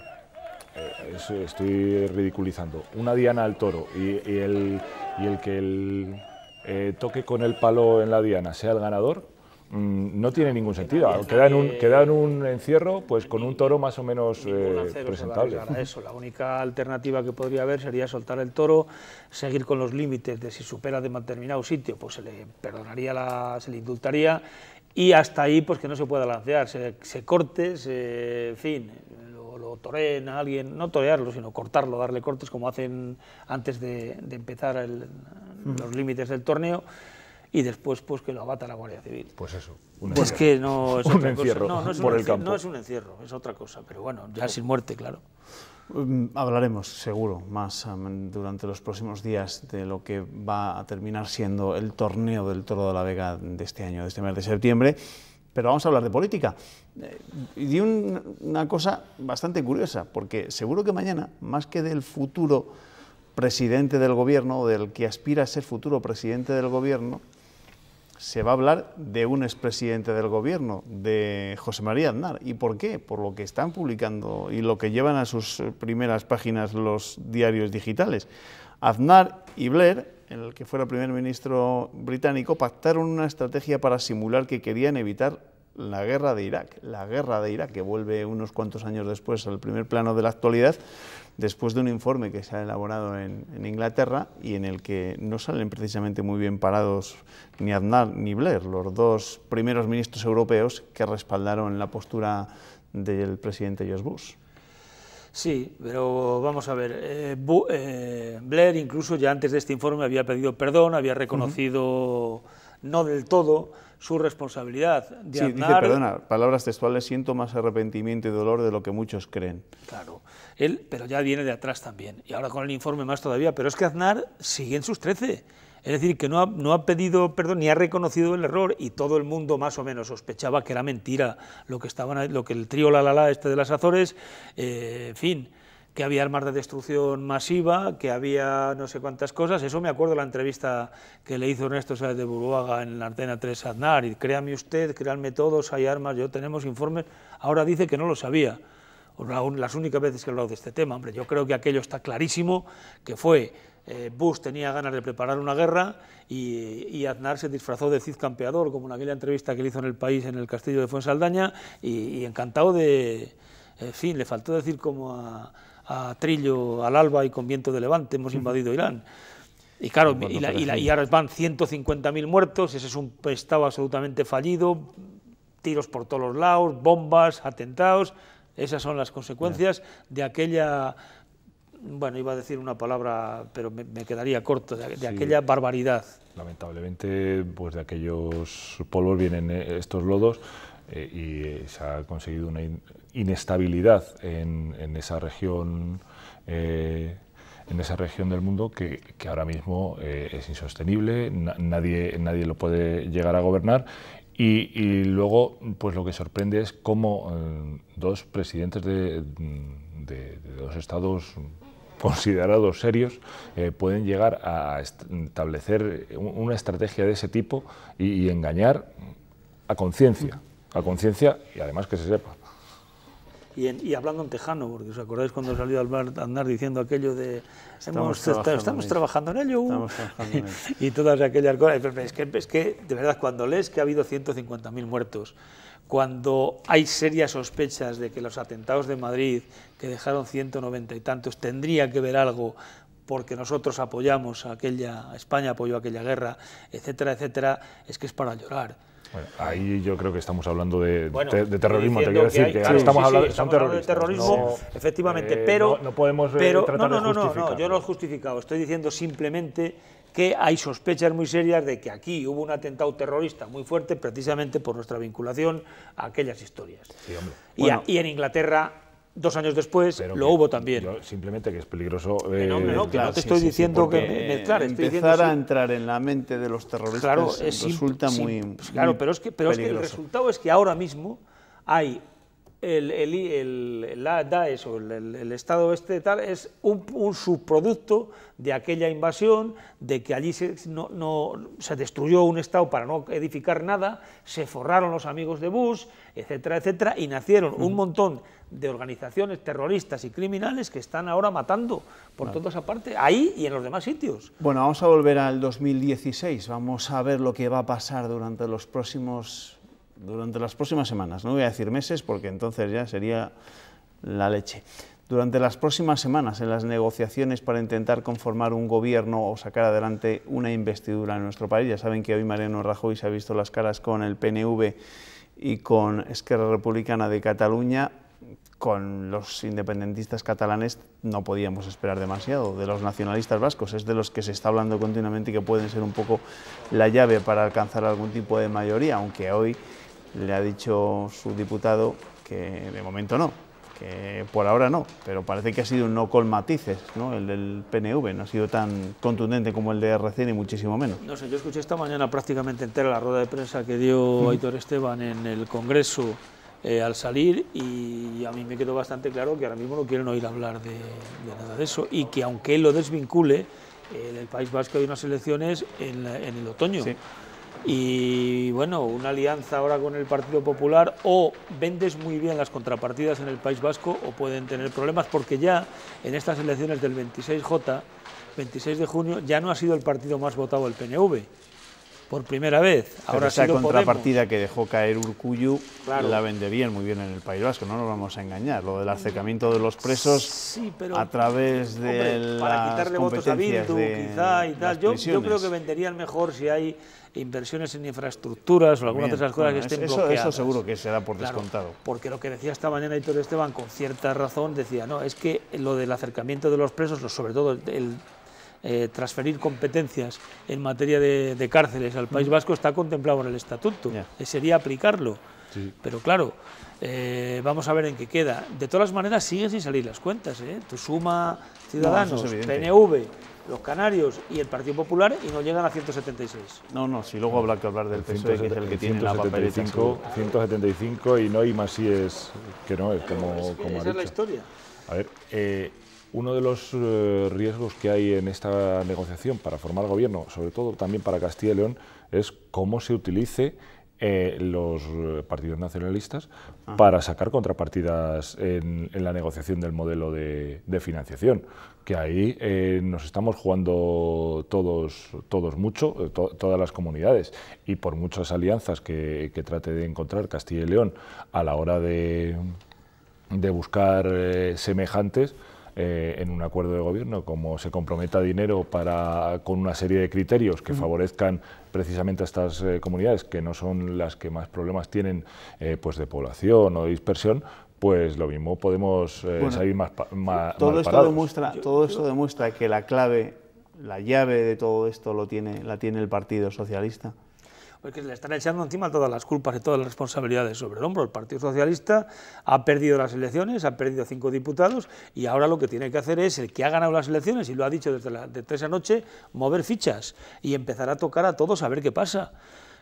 eh, estoy ridiculizando. Una diana al toro y, el, y el, que el eh, toque con el palo en la diana sea el ganador, mm, no tiene ningún sentido. Queda en, un, un encierro pues con un toro más o menos eh, presentable. eso. La única alternativa que podría haber sería soltar el toro, seguir con los límites de si supera de determinado sitio, pues se le perdonaría, se le indultaría y hasta ahí pues que no se pueda lancear, se, corte, se, en fin, lo, toreen a alguien, no torearlo, sino cortarlo, darle cortes como hacen antes de, empezar los límites del torneo y después pues que lo abata la Guardia Civil. Pues eso. Un pues que no es un encierro No, es por un el campo. No es un encierro, es otra cosa, pero bueno, ya sin muerte, claro. Mm, hablaremos seguro más durante los próximos días de lo que va a terminar siendo el torneo del Toro de la Vega de este año, de este mes de septiembre, pero vamos a hablar de política. Eh, y di una cosa bastante curiosa, porque seguro que mañana, más que del futuro presidente del gobierno, del que aspira a ser futuro presidente del gobierno, se va a hablar de un expresidente del gobierno, de José María Aznar. ¿Y por qué? Por lo que están publicando y lo que llevan a sus primeras páginas los diarios digitales. Aznar y Blair, en el que fuera primer ministro británico, pactaron una estrategia para simular que querían evitar la guerra de Irak, la guerra de Irak, que vuelve unos cuantos años después al primer plano de la actualidad, después de un informe que se ha elaborado en, Inglaterra y en el que no salen precisamente muy bien parados ni Aznar ni Blair, los dos primeros ministros europeos que respaldaron la postura del presidente George Bush. Sí, pero vamos a ver, eh, eh, Blair incluso ya antes de este informe había pedido perdón, había reconocido no del todo su responsabilidad. sí, dice, perdona, palabras textuales, siento más arrepentimiento y dolor de lo que muchos creen. Claro, él, pero ya viene de atrás también, y ahora con el informe más todavía, pero es que Aznar sigue en sus trece, es decir, que no ha, no ha pedido perdón ni ha reconocido el error, y todo el mundo más o menos sospechaba que era mentira lo que, estaban, lo que el trío La La La este de las Azores, eh, en fin que había armas de destrucción masiva, que había no sé cuántas cosas. Eso me acuerdo de la entrevista que le hizo Ernesto Sáenz de Buruaga en la antena 3 a Aznar. Y créame usted, créanme todos, hay armas, yo tenemos informes. Ahora dice que no lo sabía. Las únicas veces que he hablado de este tema, hombre, yo creo que aquello está clarísimo, que fue eh, Bush tenía ganas de preparar una guerra y, y, Aznar se disfrazó de Cid Campeador, como en aquella entrevista que le hizo en el país, en el castillo de Fuensaldaña, y, y encantado de... En fin, le faltó decir como a, a Trillo, al alba y con viento de levante, hemos invadido Irán. Y claro, y, la, ahora van 150.000 muertos, ese es un estado absolutamente fallido, tiros por todos los lados, bombas, atentados, esas son las consecuencias de aquella, bueno, iba a decir una palabra, pero me, quedaría corto, de, aquella barbaridad. Lamentablemente, pues de aquellos polvos vienen eh, estos lodos, eh, y eh, se ha conseguido una inestabilidad en, esa región. Eh, en esa región del mundo que, ahora mismo es insostenible, nadie, lo puede llegar a gobernar. Y, luego, pues lo que sorprende es cómo dos presidentes de, dos estados considerados serios pueden llegar a establecer una estrategia de ese tipo y engañar a conciencia la conciencia y además que se sepa. Y, hablando en tejano, porque os acordáis cuando salió mar Andar diciendo aquello de estamos, trabajando, en ello, y todas aquellas cosas. Es que, de verdad, cuando lees que ha habido 150.000 muertos, cuando hay serias sospechas de que los atentados de Madrid, que dejaron 190 y tantos, tendría que ver algo porque nosotros apoyamos a aquella, España apoyó aquella guerra, etcétera, etcétera, es que es para llorar ahí yo creo que estamos hablando de, terrorismo, te quiero decir, que, estamos, hablando, de terrorismo, efectivamente, eh, pero... No, no, podemos eh, no, no, No, no, yo lo he justificado, estoy diciendo simplemente que hay sospechas muy serias de que aquí hubo un atentado terrorista muy fuerte precisamente por nuestra vinculación a aquellas historias. Hombre. y en Inglaterra Dos años después lo hubo también. simplemente que es peligroso. Eh, no, te estoy diciendo que empezar a entrar en la mente de los terroristas resulta muy. Pues claro, pero, es que, pero el resultado es que ahora mismo hay el, el, Daesh o el, Estado este tal es un, subproducto de aquella invasión, de que allí se, no, se destruyó un Estado para no edificar nada, se forraron los amigos de Bush, etcétera, etcétera, y nacieron un montón de organizaciones terroristas y criminales que están ahora matando por todas toda esa parte, ahí y en los demás sitios. Bueno, vamos a volver al 2016, vamos a ver lo que va a pasar durante los próximos durante las próximas semanas, no voy a decir meses porque entonces ya sería la leche. Durante las próximas semanas, en las negociaciones para intentar conformar un gobierno o sacar adelante una investidura en nuestro país, ya saben que hoy Mariano Rajoy se ha visto las caras con el PNV y con Esquerra Republicana de Cataluña, con los independentistas catalanes no podíamos esperar demasiado. De los nacionalistas vascos es de los que se está hablando continuamente y que pueden ser un poco la llave para alcanzar algún tipo de mayoría, aunque hoy le ha dicho su diputado que de momento no, que por ahora no, pero parece que ha sido un no con matices, ¿no? el del PNV, no ha sido tan contundente como el de RC ni muchísimo menos. No sé, yo escuché esta mañana prácticamente entera la rueda de prensa que dio Aitor Esteban en el Congreso eh, al salir y a mí me quedó bastante claro que ahora mismo no quieren oír hablar de, nada de eso y que aunque él lo desvincule, en el País Vasco hay unas elecciones en, el otoño. Y bueno, una alianza ahora con el Partido Popular o vendes muy bien las contrapartidas en el País Vasco o pueden tener problemas porque ya en estas elecciones del 26J, 26 de junio, ya no ha sido el partido más votado el PNV por primera vez. Ahora esa contrapartida que dejó caer Urcuyu la venderían muy bien en el País Vasco, no nos vamos a engañar. Lo del acercamiento de los presos a través de para quitarle votos a quizá y tal. Yo, creo que venderían mejor si hay inversiones en infraestructuras o algunas de esas cosas que estén eso, bloqueadas. Eso seguro que será por descontado. Porque lo que decía esta mañana Héctor Esteban, con cierta razón, decía, no, es que lo del acercamiento de los presos, sobre todo el eh, transferir competencias en materia de, cárceles al País mm. Vasco está contemplado en el estatuto, eh, sería aplicarlo. Pero claro, eh, vamos a ver en qué queda. De todas las maneras, siguen sin salir las cuentas. Tu suma Ciudadanos, PNV, los Canarios y el Partido Popular y no llegan a 176. No, no, si luego habrá que hablar del PSOE, que el que tiene 175, 175 y no hay más si es que no es como, la historia. A ver, uno de los eh, riesgos que hay en esta negociación para formar gobierno, sobre todo también para Castilla y León, es cómo se utilice eh, los eh, partidos nacionalistas ah. para sacar contrapartidas en, la negociación del modelo de, financiación, que ahí nos estamos jugando todos, todos mucho, todas las comunidades, y por muchas alianzas que, trate de encontrar Castilla y León a la hora de, buscar semejantes, eh, en un acuerdo de gobierno, como se comprometa dinero para, con una serie de criterios que favorezcan precisamente a estas eh, comunidades, que no son las que más problemas tienen eh, pues de población o de dispersión, pues lo mismo podemos salir más, todo esto demuestra Todo esto demuestra que la clave, la llave de todo esto lo tiene, la tiene el Partido Socialista porque le están echando encima todas las culpas y todas las responsabilidades sobre el hombro. El Partido Socialista ha perdido las elecciones, ha perdido cinco diputados y ahora lo que tiene que hacer es el que ha ganado las elecciones, y lo ha dicho desde, la, anoche, esa noche, mover fichas y empezar a tocar a todos a ver qué pasa.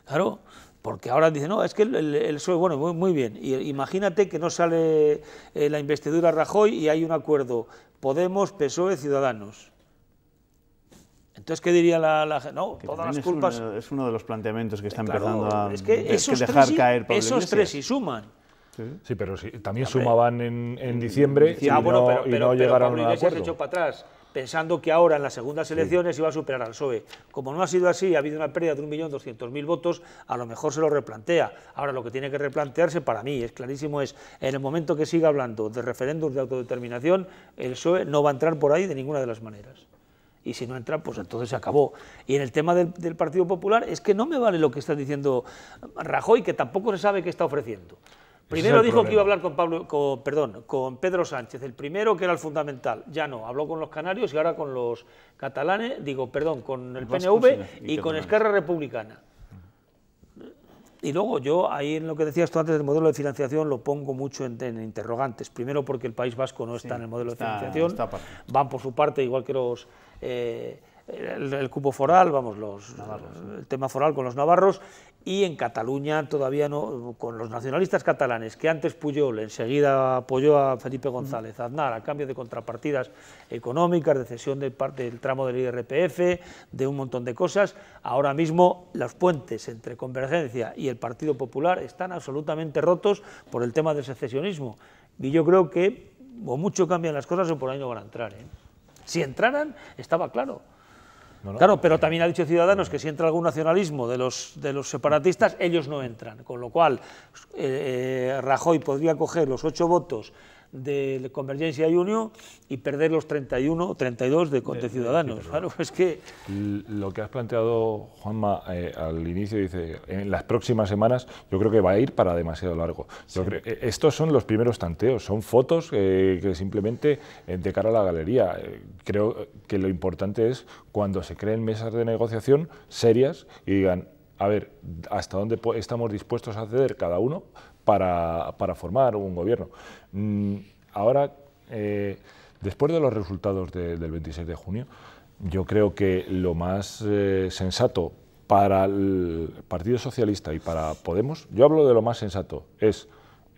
Claro, porque ahora dice, no, es que el, PSOE, bueno, muy, bien, y, imagínate que no sale eh, la investidura Rajoy y hay un acuerdo Podemos, PSOE, Ciudadanos. Entonces, ¿qué diría la, gente? No, todas las culpas. Eh, es uno, de los planteamientos que está eh, empezando a es dejar caer Pablo Esos tres y suman. Sí, pero también sumaban en, diciembre y, ah, no, pero, y no pero llegaron a un para atrás pensando que ahora en las segundas elecciones iba a superar al PSOE. Como no ha sido así, ha habido una pérdida de 1.200.000 votos, a lo mejor se lo replantea. Ahora lo que tiene que replantearse para mí, es clarísimo, es en el momento que siga hablando de referéndum de autodeterminación, el PSOE no va a entrar por ahí de ninguna de las maneras y si no entra, pues entonces se acabó. Y en el tema del, Partido Popular es que no me vale lo que está diciendo mm, Rajoy, que tampoco se sabe qué está ofreciendo. Primero dijo que iba a hablar con Pablo, Pedro Sánchez, el primero que era el fundamental, ya no, habló con los canarios y ahora con los catalanes, digo, perdón, con el PNV y, y con Esquerra Republicana. Y luego yo ahí en lo que decías tú antes del modelo de financiación lo pongo mucho en, interrogantes. Primero porque el País Vasco no está en el modelo de financiación, van por su parte igual que los eh, el, cupo foral, vamos, el tema foral con los navarros, y en Cataluña todavía no, con los nacionalistas catalanes, que antes Puyol enseguida apoyó a Felipe González Aznar a cambio de contrapartidas económicas, de cesión de parte del tramo del IRPF, de un montón de cosas, ahora mismo los puentes entre Convergencia y el Partido Popular están absolutamente rotos por el tema del secesionismo. Y yo creo que o mucho cambian las cosas o por ahí no van a entrar. ¿eh? Si entraran, estaba claro. Claro, pero también ha dicho Ciudadanos que si entra algún nacionalismo de los, separatistas, ellos no entran. Con lo cual, eh, eh, Rajoy podría coger los ocho votos de Convergencia y y perder los 31 o 32 de Conte Ciudadanos. claro, es que... Lo que has planteado, Juanma, eh, al inicio dice, en las próximas semanas yo creo que va a ir para demasiado largo. Eh, estos son los primeros tanteos, son fotos eh, que simplemente de cara a la galería. creo que lo importante es cuando se creen mesas de negociación serias y digan, a ver, hasta dónde estamos dispuestos a ceder cada uno para, para formar un gobierno. Mm, ahora, eh, después de los resultados del 26 de junio, yo creo que lo más eh, sensato para el Partido Socialista y para Podemos, yo hablo de lo más sensato, es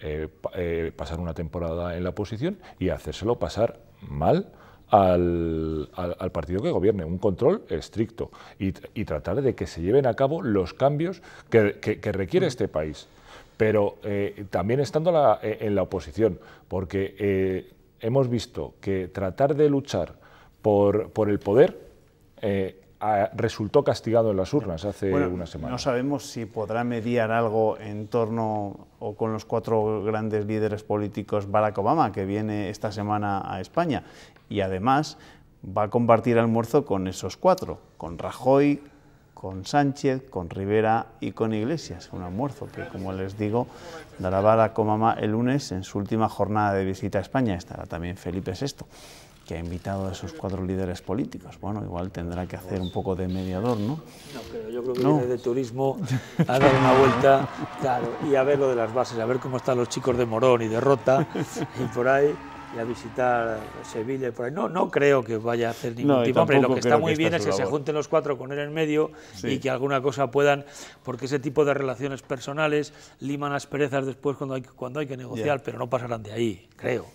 eh, pasar una temporada en la oposición y hacérselo pasar mal al, partido que gobierne, un control estricto y, tratar de que se lleven a cabo los cambios que requiere mm. este país pero eh, también estando eh, en la oposición, porque eh, hemos visto que tratar de luchar por, por el poder resultó castigado en las urnas hace una semana. No sabemos si podrá mediar algo en torno o con los cuatro grandes líderes políticos Barack Obama, que viene esta semana a España, y además va a compartir almuerzo con esos cuatro, con Rajoy, con Sánchez, con Rivera y con Iglesias, un almuerzo que, como les digo, dará vara mamá el lunes en su última jornada de visita a España. Estará también Felipe VI, que ha invitado a sus cuatro líderes políticos. Bueno, igual tendrá que hacer un poco de mediador, ¿no? No, pero yo creo que ¿No? de turismo a dar una vuelta, y a ver lo de las bases, a ver cómo están los chicos de Morón y de Rota y por ahí y a visitar Sevilla y por ahí. No, no creo que vaya a hacer ningún tipo. Hombre, lo que está muy bien es que se junten los cuatro con él en medio y que alguna cosa puedan, porque ese tipo de relaciones personales liman las perezas después cuando hay, cuando hay que negociar, pero no pasarán de ahí, creo.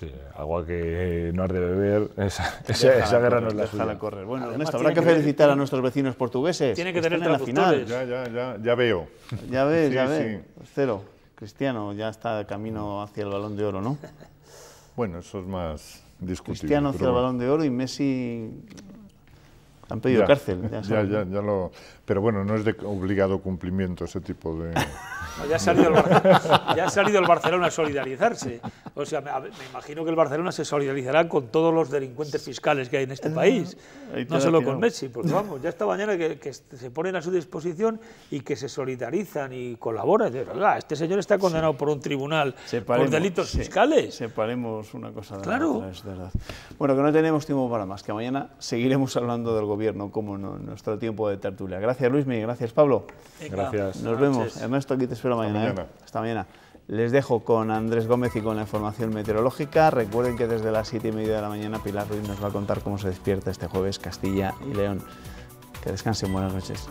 Sí, agua que no has de beber, esa, guerra no es la suya. correr. Bueno, Ernesto, habrá que felicitar a nuestros vecinos portugueses. Tiene que, tener en la final. Ya, ya, ya, ya veo. Ya ves, ya ves. Cero. Cristiano ya está de camino hacia el balón de oro, ¿no? Bueno, eso es más discutible. Cristiano hacia el balón de oro y Messi han pedido cárcel. pero bueno, no es de obligado cumplimiento ese tipo de... ya, ha salido el Barcelona a solidarizarse. O sea, me, imagino que el Barcelona se solidarizará con todos los delincuentes fiscales que hay en este país. No solo con Messi, pues vamos, ya esta mañana que, se ponen a su disposición y que se solidarizan y colaboran. este señor está condenado por un tribunal por delitos fiscales. Separemos una cosa de otra, Bueno, que no tenemos tiempo para más, que mañana seguiremos hablando del gobierno como nuestro tiempo de tertulia. Gracias Luis Miguel, gracias Pablo. Gracias. Nos vemos. Ernesto, aquí te espero mañana. ¿eh? Hasta mañana. Les dejo con Andrés Gómez y con la información meteorológica. Recuerden que desde las 7 y media de la mañana Pilar Ruiz nos va a contar cómo se despierta este jueves Castilla y León. Que descansen, buenas noches.